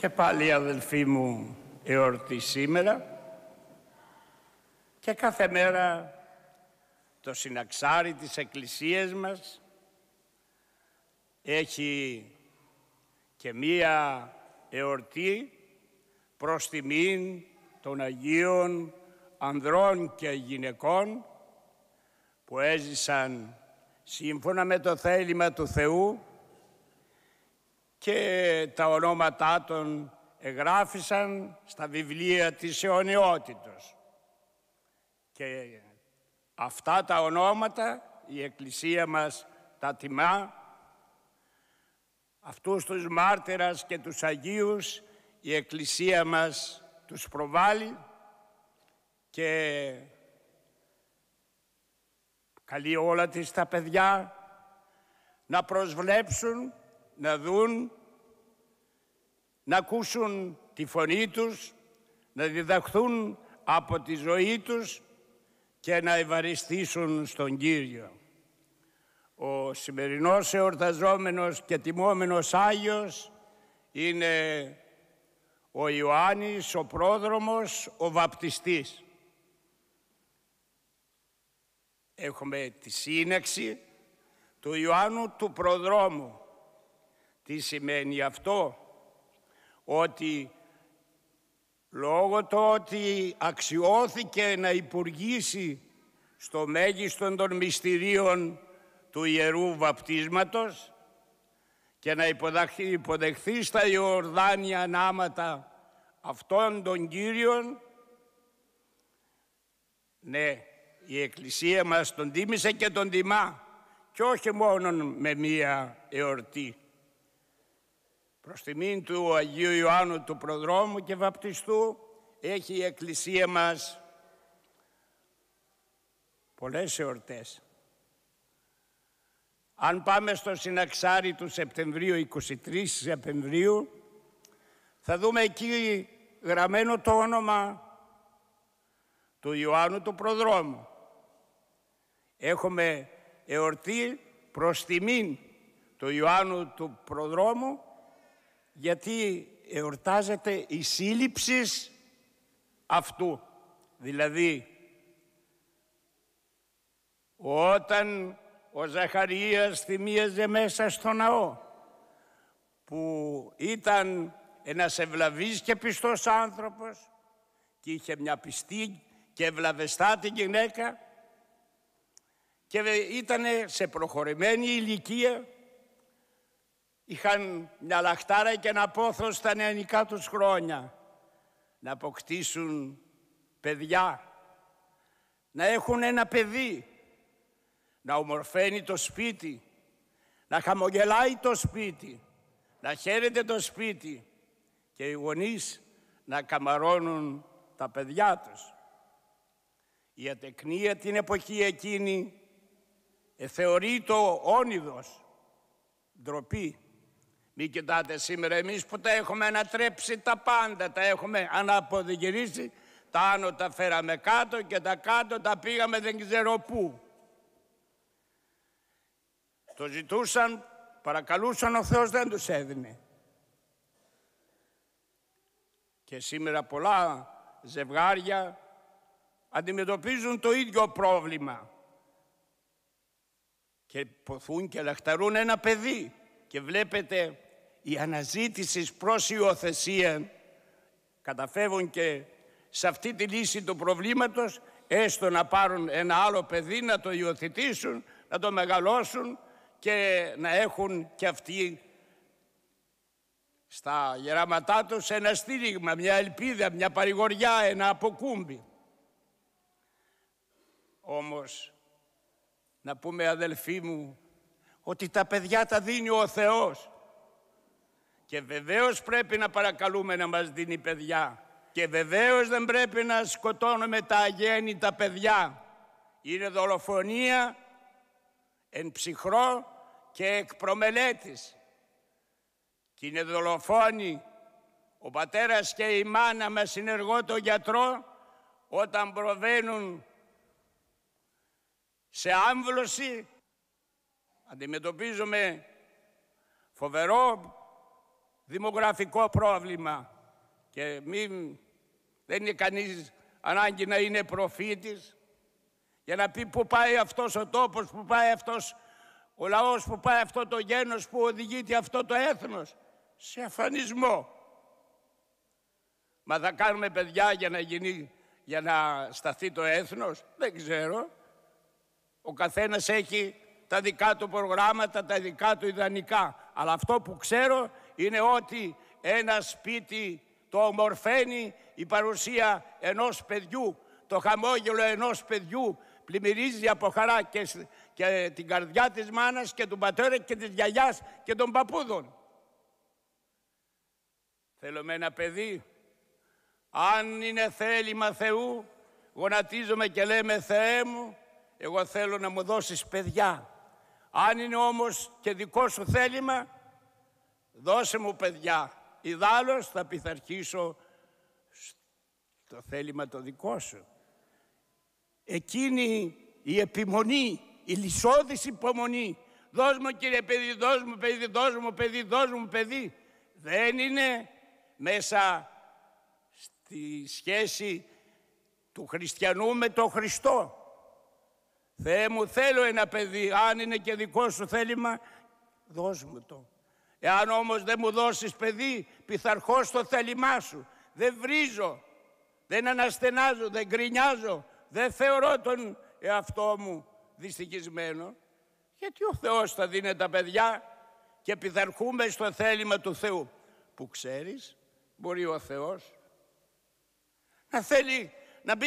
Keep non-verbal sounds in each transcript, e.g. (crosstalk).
Και πάλι αδελφοί μου εορτή σήμερα και κάθε μέρα το συναξάρι της εκκλησίας μας έχει και μία εορτή προς τιμήν των Αγίων ανδρών και γυναικών που έζησαν σύμφωνα με το θέλημα του Θεού και τα ονόματά των εγγράφησαν στα βιβλία της αιωνιότητος. Και αυτά τα ονόματα η Εκκλησία μας τα τιμά. Αυτούς τους μάρτυρας και τους Αγίους η Εκκλησία μας τους προβάλλει και καλεί όλα τις τα παιδιά να προσβλέψουν να δουν, να ακούσουν τη φωνή τους, να διδαχθούν από τη ζωή τους και να ευαριστήσουν στον Κύριο. Ο σημερινός εορταζόμενος και τιμόμενος Άγιος είναι ο Ιωάννης, ο πρόδρομος, ο βαπτιστής. Έχουμε τη σύνεξη του Ιωάννου του προδρόμου τι σημαίνει αυτό, ότι λόγω του ότι αξιώθηκε να υπουργήσει στο μέγιστο των μυστηρίων του Ιερού Βαπτίσματος και να υποδεχθεί, υποδεχθεί στα Ιορδάνια ανάματα αυτών των Κύριων. Ναι, η Εκκλησία μας τον τίμησε και τον τιμά και όχι μόνο με μία εορτή. Προς τιμήν του Αγίου Ιωάννου του Προδρόμου και Βαπτιστού έχει η Εκκλησία μας πολλές εορτές. Αν πάμε στο συναξάρι του Σεπτεμβρίου, 23 Σεπτεμβρίου, θα δούμε εκεί γραμμένο το όνομα του Ιωάννου του Προδρόμου. Έχουμε εορτή προς τιμήν του Ιωάννου του Προδρόμου γιατί εορτάζεται η σύλληψης αυτού. Δηλαδή, όταν ο Ζαχαρίας θυμίαζε μέσα στο ναό, που ήταν ένας ευλαβής και πιστός άνθρωπος και είχε μια πιστή και ευλαβεστά γυναίκα και ήταν σε προχωρημένη ηλικία είχαν μια λαχτάρα και ένα πόθος στα νεανικά τους χρόνια να αποκτήσουν παιδιά, να έχουν ένα παιδί, να ομορφαίνει το σπίτι, να χαμογελάει το σπίτι, να χαίρεται το σπίτι και οι γονείς να καμαρώνουν τα παιδιά τους. Η ατεκνία την εποχή εκείνη εθεωρεί το όνειδος, ντροπή. Μην κοιτάτε σήμερα εμείς που τα έχουμε ανατρέψει τα πάντα, τα έχουμε αναποδηγυρίσει, τα άνω τα φέραμε κάτω και τα κάτω τα πήγαμε δεν ξέρω πού. Το ζητούσαν, παρακαλούσαν, ο Θεός δεν τους έδινε. Και σήμερα πολλά ζευγάρια αντιμετωπίζουν το ίδιο πρόβλημα και ποθούν και λαχταρούν ένα παιδί και βλέπετε η αναζήτηση προς υιοθεσία καταφεύγουν και σε αυτή τη λύση του προβλήματος έστω να πάρουν ένα άλλο παιδί, να το υιοθετήσουν, να το μεγαλώσουν και να έχουν και αυτοί στα γεράματά τους ένα στήριγμα, μια ελπίδα, μια παρηγοριά, ένα αποκούμπι. Όμως, να πούμε αδελφοί μου, ότι τα παιδιά τα δίνει ο Θεός. Και βεβαίως πρέπει να παρακαλούμε να μας δίνει παιδιά. Και βεβαίως δεν πρέπει να σκοτώνουμε τα αγέννητα παιδιά. Είναι δολοφονία εν ψυχρό και εκ προμελέτης. Και είναι δολοφόνοι. Ο πατέρας και η μάνα με συνεργό το γιατρό όταν προβαίνουν σε άμβλωση Αντιμετωπίζουμε φοβερό δημογραφικό πρόβλημα και μην, δεν είναι κανείς ανάγκη να είναι προφήτης για να πει πού πάει αυτός ο τόπος, πού πάει αυτός ο λαός, πού πάει αυτό το γένος που οδηγείται αυτό το έθνος. Σε αφανισμό. Μα θα κάνουμε παιδιά για να γίνει, για να σταθεί το έθνος. Δεν ξέρω. Ο καθένας έχει τα δικά του προγράμματα, τα δικά του ιδανικά. Αλλά αυτό που ξέρω είναι ότι ένα σπίτι το ομορφαίνει η παρουσία ενός παιδιού, το χαμόγελο ενός παιδιού πλημμυρίζει από χαρά και, την καρδιά της μάνας και του πατέρα και της γιαγιάς και των παππούδων. Θέλω ένα παιδί, αν είναι θέλημα Θεού, γονατίζομαι και λέμε «Θεέ μου, εγώ θέλω να μου δώσεις παιδιά». Αν είναι όμως και δικό σου θέλημα, δώσε μου παιδιά. Ιδάλλως θα πειθαρχήσω στο θέλημα το δικό σου. Εκείνη η επιμονή, η λυσόδης υπομονή. Δώσ' μου κύριε παιδί, δώσ' μου παιδί, δώσ' μου παιδί, δώσ' μου παιδί. Δεν είναι μέσα στη σχέση του χριστιανού με τον Χριστό. Θεέ μου, θέλω ένα παιδί. Αν είναι και δικό σου θέλημα, δώσ' μου το. Εάν όμως δεν μου δώσεις παιδί, πειθαρχώς στο θέλημά σου. Δεν βρίζω, δεν αναστενάζω, δεν γκρινιάζω, δεν θεωρώ τον εαυτό μου δυστυχισμένο. Γιατί ο Θεός θα δίνει τα παιδιά και πειθαρχούμε στο θέλημα του Θεού. Που ξέρεις, μπορεί ο Θεός να θέλει να μπει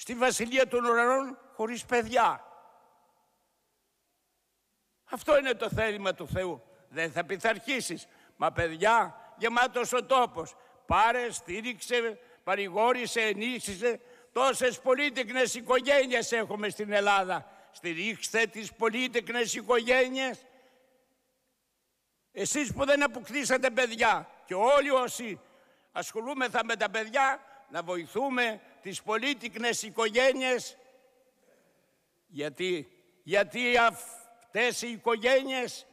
στη βασιλεία των ουρανών χωρίς παιδιά. Αυτό είναι το θέλημα του Θεού. Δεν θα πειθαρχήσεις. Μα παιδιά, γεμάτος ο τόπος. Πάρε, στήριξε, παρηγόρησε, ενίσχυσε. Τόσες πολύτεκνες οικογένειες έχουμε στην Ελλάδα. Στηρίξτε τις πολύτεκνες. οικογένειες. Εσείς που δεν αποκτήσατε παιδιά και όλοι όσοι ασχολούμεθα με τα παιδιά να βοηθούμε τις πολίτικνες οικογένειες γιατί, γιατί αυτές οι οικογένειες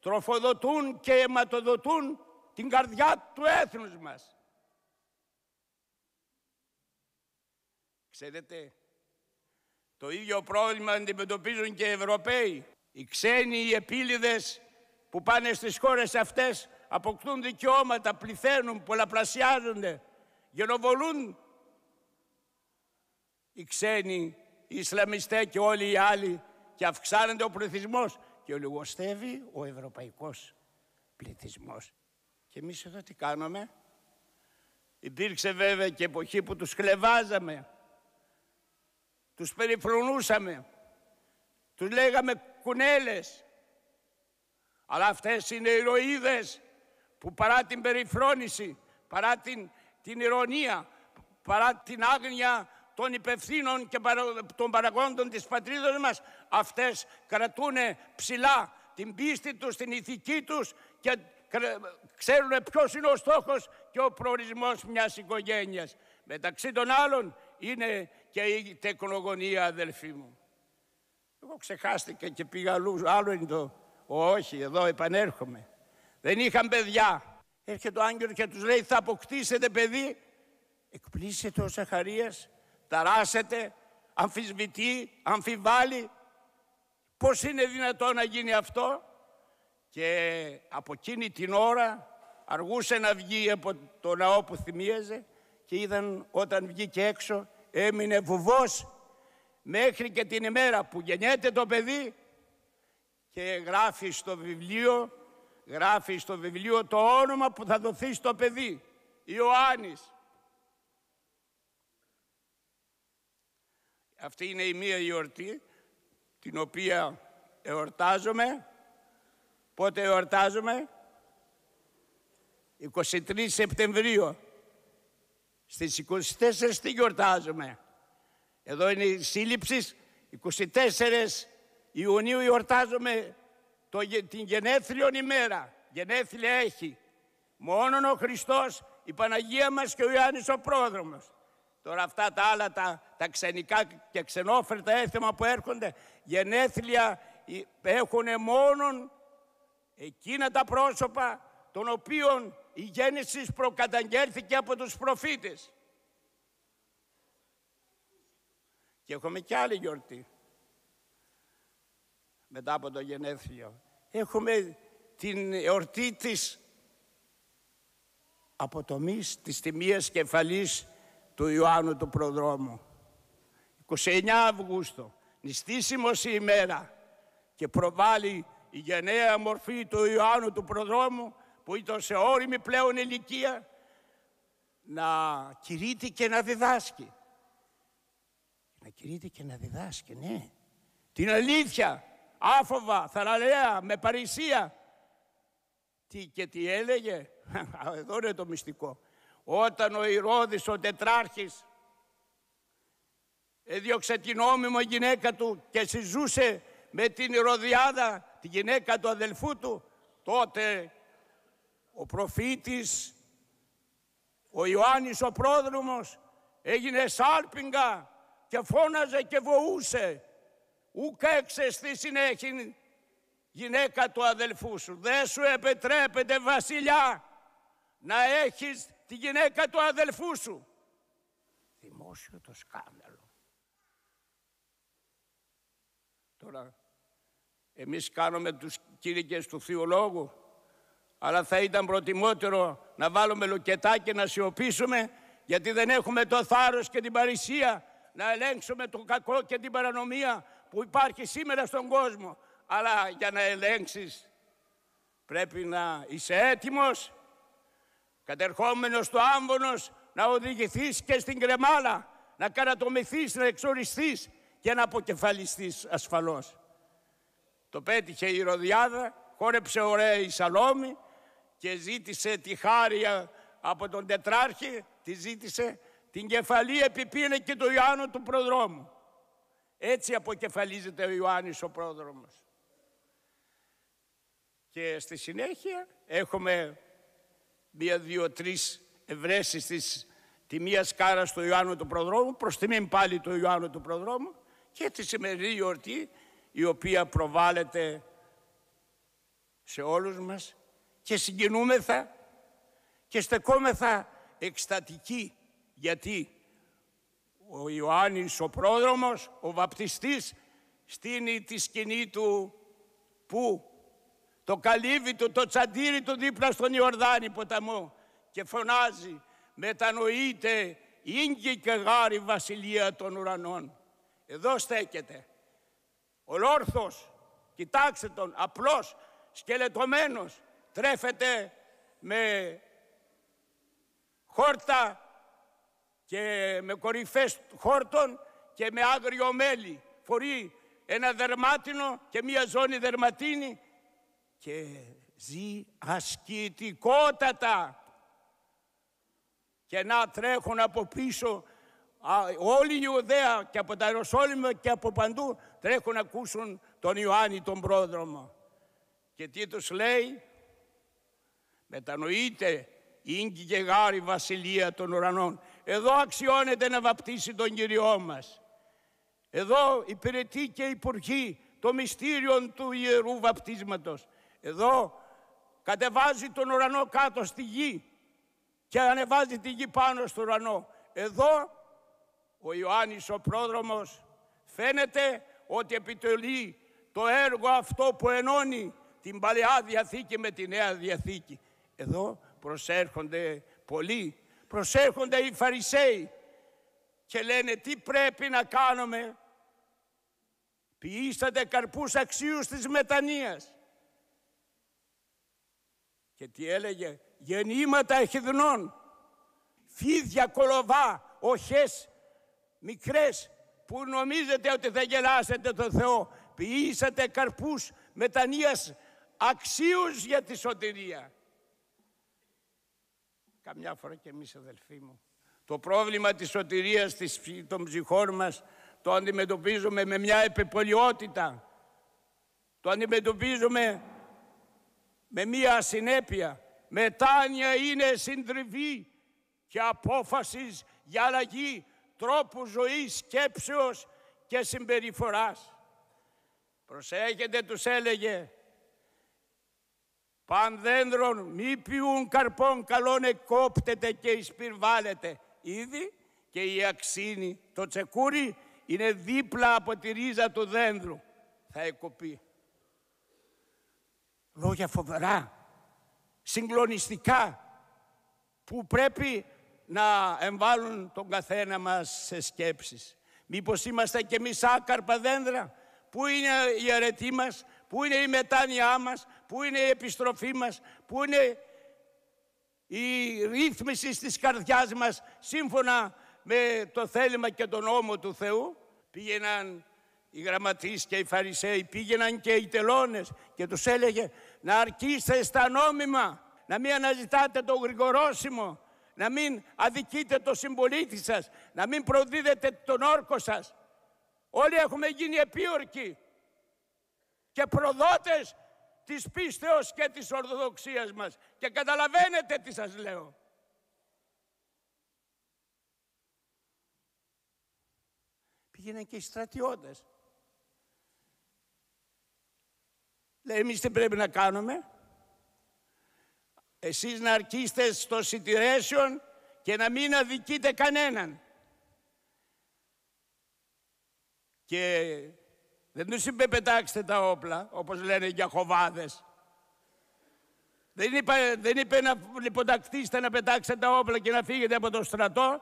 τροφοδοτούν και αιματοδοτούν την καρδιά του έθνους μας. Ξέρετε, το ίδιο πρόβλημα αντιμετωπίζουν και οι Ευρωπαίοι. Οι ξένοι, οι επίλυδες που πάνε στις χώρες αυτές αποκτούν δικαιώματα, πληθαίνουν, πολλαπλασιάζονται, γενοβολούν οι ξένοι, οι Ισλαμιστές και όλοι οι άλλοι και αυξάνεται ο πληθυσμός και λιγοστεύει ο ευρωπαϊκός πληθυσμός. Και εμείς εδώ τι κάναμε. Υπήρξε βέβαια και εποχή που τους κλεβάζαμε, τους περιφρονούσαμε, τους λέγαμε κουνέλες. Αλλά αυτές είναι ηρωίδες που παρά την περιφρόνηση, παρά την, την ηρωνία, παρά την άγνοια των υπευθύνων και των παραγόντων της πατρίδας μας, αυτές κρατούν ψηλά την πίστη τους, την ηθική τους και ξέρουν ποιος είναι ο στόχος και ο προορισμός μιας οικογένειας. Μεταξύ των άλλων είναι και η τεκνογονία, αδελφοί μου. Εγώ ξεχάστηκα και πήγα αλλού, άλλο είναι το «Όχι, εδώ επανέρχομαι». Δεν είχαν παιδιά. Έρχεται ο άγγελος και τους λέει «Θα αποκτήσετε παιδί». Εκπλήσετε ο Σαχαρίας ταράσεται, αμφισβητεί, αμφιβάλλει. Πώς είναι δυνατόν να γίνει αυτό. Και από εκείνη την ώρα αργούσε να βγει από το ναό που θυμίαζε και είδαν όταν βγήκε έξω έμεινε βουβός μέχρι και την ημέρα που γεννιέται το παιδί και γράφει στο βιβλίο, γράφει στο βιβλίο το όνομα που θα δοθεί στο παιδί. Ιωάννης, Αυτή είναι η μία γιορτή την οποία εορτάζουμε. Πότε εορτάζουμε? 23 Σεπτεμβρίου. Στις 24 τι γιορτάζουμε. Εδώ είναι η σύλληψη. 24 Ιουνίου γιορτάζομαι το, την γενέθλιον ημέρα. Γενέθλια έχει. Μόνον ο Χριστός, η Παναγία μας και ο Ιωάννης ο Πρόδρομος. Τώρα αυτά τα άλλα, τα, τα ξενικά και ξενόφερτα έθιμα που έρχονται, γενέθλια έχουν μόνον εκείνα τα πρόσωπα των οποίων η γέννησης προκαταγγέλθηκε από τους προφήτες. Και έχουμε και άλλη γιορτή μετά από το γενέθλιο. Έχουμε την εορτή της αποτομής της τιμίας κεφαλής του Ιωάννου του Προδρόμου. 29 Αυγούστου, νηστίσιμος η ημέρα και προβάλλει η γενναία μορφή του Ιωάννου του Προδρόμου που ήταν σε όριμη πλέον ηλικία να κηρύττει και να διδάσκει. Να κηρύττει και να διδάσκει, ναι. Την αλήθεια, άφοβα, θαραλέα, με παρησία. Τι και τι έλεγε, (laughs) εδώ είναι το μυστικό όταν ο Ηρώδης ο τετράρχης έδιωξε την όμιμο γυναίκα του και συζούσε με την Ηρωδιάδα, τη γυναίκα του αδελφού του, τότε ο προφήτης, ο Ιωάννης ο πρόδρομος, έγινε σάλπιγγα και φώναζε και βοούσε. Ουκ στη συνέχεια γυναίκα του αδελφού σου. Δεν σου επιτρέπεται βασιλιά να έχεις τη γυναίκα του αδελφού σου. Δημόσιο το σκάνδαλο. Τώρα, εμείς κάνουμε τους κήρυκες του θεολόγου, αλλά θα ήταν προτιμότερο να βάλουμε λουκετά και να σιωπήσουμε, γιατί δεν έχουμε το θάρρος και την παρησία να ελέγξουμε το κακό και την παρανομία που υπάρχει σήμερα στον κόσμο. Αλλά για να ελέγξεις πρέπει να είσαι έτοιμος κατερχόμενος στο Άμβονος να οδηγηθείς και στην Κρεμάλα, να καρατομηθείς, να εξοριστείς και να αποκεφαλιστείς ασφαλώς. Το πέτυχε η Ροδιάδα, χόρεψε ωραία η Σαλόμη και ζήτησε τη χάρια από τον Τετράρχη, τη ζήτησε την κεφαλή επιπίνε και το Ιωάννου του Προδρόμου. Έτσι αποκεφαλίζεται ο Ιωάννης ο Πρόδρομος. Και στη συνέχεια έχουμε μία, δύο, ευρέσεις της τη μία σκάρα του Ιωάννου του Προδρόμου, προς τιμήν πάλι του Ιωάννου του Προδρόμου και τη σημερινή γιορτή η οποία προβάλλεται σε όλους μας και συγκινούμεθα και στεκόμεθα εκστατικοί γιατί ο Ιωάννης ο πρόδρομος, ο βαπτιστής στείνει τη σκηνή του που το καλύβι του, το τσαντήρι του δίπλα στον Ιορδάνη ποταμό και φωνάζει «Μετανοείτε ίγκη και γάρι βασιλεία των ουρανών». Εδώ στέκεται. Ολόρθος, κοιτάξτε τον, απλός, σκελετωμένος, τρέφεται με χόρτα και με κορυφές χόρτων και με άγριο μέλι. Φορεί ένα δερμάτινο και μία ζώνη δερματίνη και ζει ασκητικότατα και να τρέχουν από πίσω όλη η Ιουδαία και από τα Ιεροσόλυμα και από παντού τρέχουν να ακούσουν τον Ιωάννη τον πρόδρομο. Και τι τους λέει, μετανοείτε ίγκη και γάρη βασιλεία των ουρανών. Εδώ αξιώνεται να βαπτίσει τον Κυριό μας. Εδώ υπηρετεί και υπουργεί το μυστήριο του Ιερού Βαπτίσματος. Εδώ κατεβάζει τον ουρανό κάτω στη γη και ανεβάζει τη γη πάνω στον ουρανό. Εδώ ο Ιωάννης ο πρόδρομος φαίνεται ότι επιτελεί το έργο αυτό που ενώνει την Παλαιά Διαθήκη με τη Νέα Διαθήκη. Εδώ προσέρχονται πολλοί, προσέρχονται οι Φαρισαίοι και λένε τι πρέπει να κάνουμε. Ποιήσατε καρπούς αξίους της μετανοίας και τι έλεγε «Γεννήματα εχιδνών, φίδια κολοβά, οχές μικρές που νομίζετε ότι θα γελάσετε τον Θεό, ποιήσατε καρπούς μετανοίας αξίους για τη σωτηρία». Καμιά φορά και εμείς αδελφοί μου, το πρόβλημα της σωτηρίας των ψυχών μας το αντιμετωπίζουμε με μια επιπολιότητα, το αντιμετωπίζουμε με μία συνέπεια. Μετάνοια είναι συντριβή και απόφασης για αλλαγή τρόπου ζωής, σκέψεως και συμπεριφοράς. Προσέχετε τους έλεγε «Παν δέντρων μη πιούν καρπών καλόν εκόπτεται και εισπυρβάλλεται». Ήδη και η αξίνη, το τσεκούρι είναι δίπλα από τη ρίζα του δέντρου. Θα εκοπεί λόγια φοβερά, συγκλονιστικά, που πρέπει να εμβάλλουν τον καθένα μας σε σκέψεις. Μήπως είμαστε κι εμείς άκαρπα δέντρα, πού είναι η αρετή μας, πού είναι η μετάνοιά μας, πού είναι η επιστροφή μας, πού είναι η ρύθμιση της καρδιάς μας σύμφωνα με το θέλημα και τον νόμο του Θεού. Πήγαιναν οι γραμματείς και οι φαρισαίοι, πήγαιναν και οι τελώνες και τους έλεγε να αρκείστε στα νόμιμα, να μην αναζητάτε το γρηγορόσιμο, να μην αδικείτε το συμπολίτη σας, να μην προδίδετε τον όρκο σας. Όλοι έχουμε γίνει επίορκοι και προδότες της πίστεως και της ορθοδοξίας μας. Και καταλαβαίνετε τι σας λέω. Πήγαιναν και οι στρατιώτες. Λέει, εμείς τι πρέπει να κάνουμε. Εσείς να αρκείστε στο σιτηρέσιον και να μην αδικείτε κανέναν. Και δεν τους είπε πετάξτε τα όπλα, όπως λένε για χοβάδες. Δεν είπε, δεν είπε να λιποτακτήσετε να πετάξετε τα όπλα και να φύγετε από το στρατό.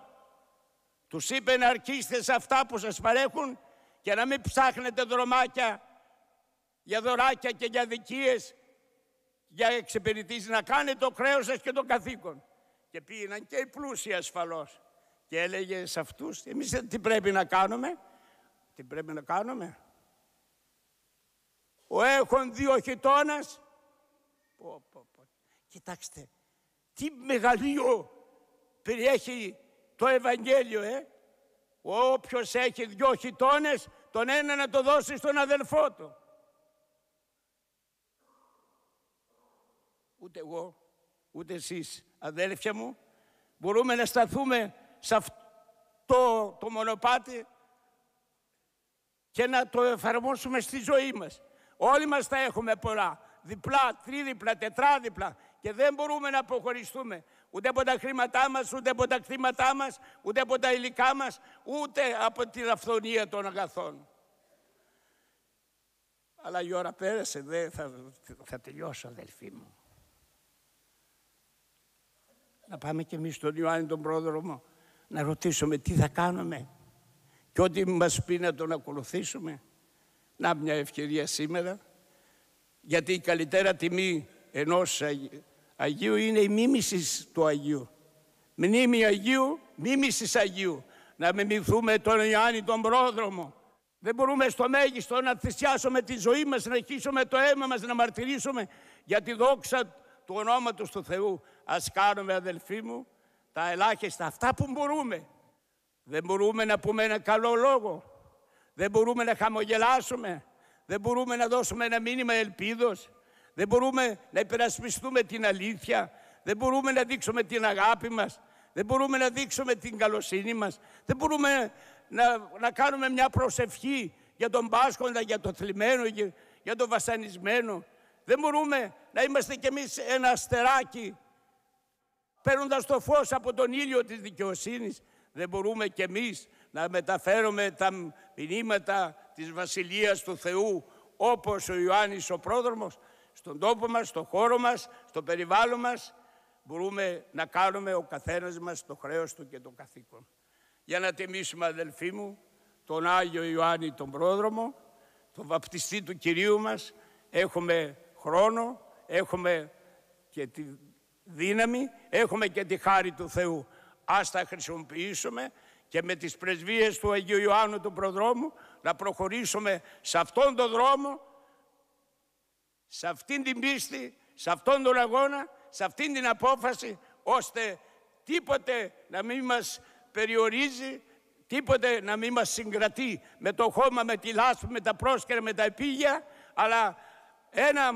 Τους είπε να αρκείστε σε αυτά που σας παρέχουν και να μην ψάχνετε δρομάκια για δωράκια και για δικίες, για εξυπηρετήσεις, να κάνει το κρέος σας και το καθήκον. Και πήγαιναν και οι πλούσιοι ασφαλώς. Και έλεγε σε αυτούς, εμείς τι πρέπει να κάνουμε, τι πρέπει να κάνουμε. Ο έχουν δύο χιτώνας, κοιτάξτε, τι μεγαλείο περιέχει το Ευαγγέλιο, ε. Όποιος έχει δυο χιτώνες, τον ένα να το δώσει στον αδελφό του. ούτε εγώ, ούτε εσείς, αδέλφια μου, μπορούμε να σταθούμε σε αυτό το μονοπάτι και να το εφαρμόσουμε στη ζωή μας. Όλοι μας τα έχουμε πολλά, διπλά, τρίδιπλα, τετράδιπλα και δεν μπορούμε να αποχωριστούμε ούτε από τα χρήματά μας, ούτε από τα κτήματά μας, ούτε από τα υλικά μας, ούτε από την αυθονία των αγαθών. Αλλά η ώρα πέρασε, δε, θα, θα τελειώσω αδελφοί μου. Να πάμε και εμείς στον Ιωάννη τον πρόδρομο να ρωτήσουμε τι θα κάνουμε και ό,τι μας πει να τον ακολουθήσουμε. Να μια ευκαιρία σήμερα, γιατί η καλύτερα τιμή ενός Αγίου είναι η μίμηση του Αγίου. Μνήμη Αγίου, μίμησης Αγίου. Να μιμηθούμε τον Ιωάννη τον πρόδρομο. Δεν μπορούμε στο μέγιστο να θυσιάσουμε τη ζωή μας, να χύσουμε το αίμα μας, να μαρτυρήσουμε για τη δόξα του ονόματος του Θεού ας κάνουμε αδελφοί μου τα ελάχιστα αυτά που μπορούμε. Δεν μπορούμε να πούμε ένα καλό λόγο. Δεν μπορούμε να χαμογελάσουμε. Δεν μπορούμε να δώσουμε ένα μήνυμα ελπίδος. Δεν μπορούμε να υπερασπιστούμε την αλήθεια. Δεν μπορούμε να δείξουμε την αγάπη μας. Δεν μπορούμε να δείξουμε την καλοσύνη μας. Δεν μπορούμε να, να κάνουμε μια προσευχή για τον Πάσχοντα, για τον θλιμμένο, για, τον βασανισμένο. Δεν μπορούμε να είμαστε κι εμείς ένα αστεράκι παίρνοντας το φως από τον ήλιο της δικαιοσύνης, δεν μπορούμε κι εμείς να μεταφέρουμε τα μηνύματα της Βασιλείας του Θεού όπως ο Ιωάννης ο Πρόδρομος στον τόπο μας, στον χώρο μας, στο περιβάλλον μας μπορούμε να κάνουμε ο καθένας μας το χρέος του και το καθήκον. Για να τιμήσουμε αδελφοί μου τον Άγιο Ιωάννη τον Πρόδρομο, τον βαπτιστή του Κυρίου μας έχουμε χρόνο, έχουμε και τη δύναμη, έχουμε και τη χάρη του Θεού. Ας τα χρησιμοποιήσουμε και με τις πρεσβείες του Αγίου Ιωάννου του Προδρόμου να προχωρήσουμε σε αυτόν τον δρόμο, σε αυτήν την πίστη, σε αυτόν τον αγώνα, σε αυτήν την απόφαση, ώστε τίποτε να μην μας περιορίζει, τίποτε να μην μας συγκρατεί με το χώμα, με τη λάσπη, με τα πρόσκαιρα, με τα επίγεια, αλλά ένα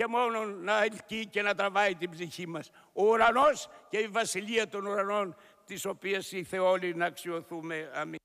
και μόνο να ελκύει και να τραβάει την ψυχή μας. Ο ουρανός και η βασιλεία των ουρανών, της οποίας ήθε όλοι να αξιωθούμε. Αμήν.